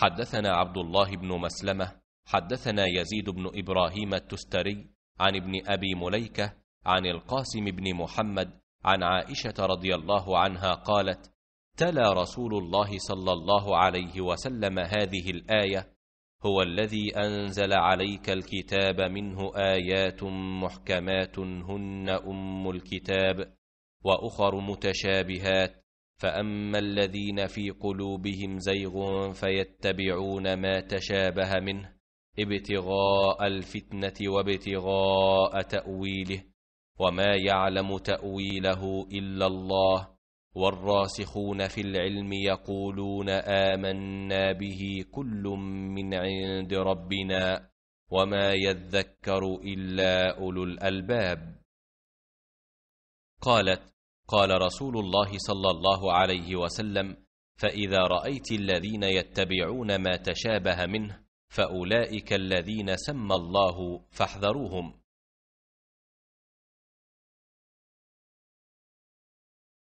حدثنا عبد الله بن مسلمة حدثنا يزيد بن إبراهيم التستري عن ابن أبي مليكة عن القاسم بن محمد عن عائشة رضي الله عنها قالت تلا رسول الله صلى الله عليه وسلم هذه الآية هو الذي أنزل عليك الكتاب منه آيات محكمات هن أم الكتاب وأخر متشابهات فاما الذين في قلوبهم زيغ فيتبعون ما تشابه منه ابتغاء الفتنه وابتغاء تاويله وما يعلم تاويله الا الله والراسخون في العلم يقولون امنا به كل من عند ربنا وما يذكر الا اولو الالباب قالت قال رسول الله صلى الله عليه وسلم فاذا رايت الذين يتبعون ما تشابه منه فاولئك الذين سمى الله فاحذروهم